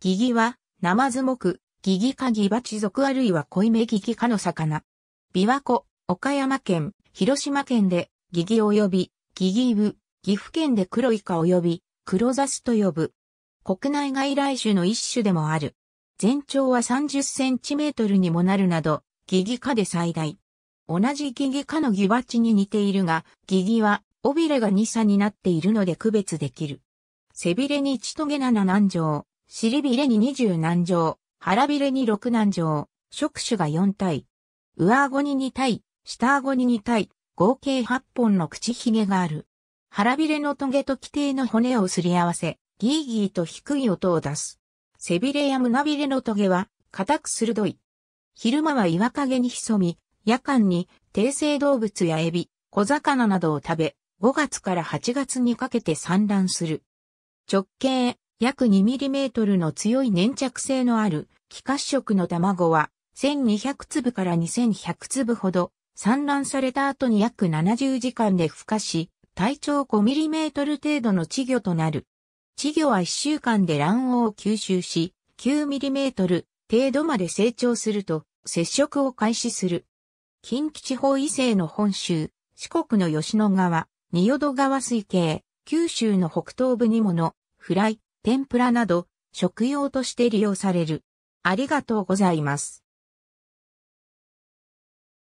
ギギは、ナマズ目、ギギかギバチ属あるいは濃いめギギかの魚。琵琶湖、岡山県、広島県で、ギギ及び、ギギブ、岐阜県で黒イカ及び、黒ザスと呼ぶ。国内外来種の一種でもある。全長は30センチメートルにもなるなど、ギギ科で最大。同じギギ科のギバチに似ているが、ギギは、尾びれが2差になっているので区別できる。背びれにチトゲナナ南上、尻びれに二十何畳、腹びれに六何畳、触手が四体。上顎に二体、下顎に二体、合計八本の口ひげがある。腹びれのトゲと規定の骨をすり合わせ、ギーギーと低い音を出す。背びれや胸びれのトゲは、硬く鋭い。昼間は岩陰に潜み、夜間に低生動物やエビ、小魚などを食べ、5月から8月にかけて産卵する。直径約 2mm の強い粘着性のある気褐色の卵は1200粒から2100粒ほど産卵された後に約70時間で孵化し、体長 5mm 程度の稚魚となる。稚魚は1週間で卵黄を吸収し、9mm 程度まで成長すると接触を開始する。近畿地方以西の本州、四国の吉野川、仁淀川水系、九州の北東部にもの、フライ、天ぷらなど食用として利用される。ありがとうございます。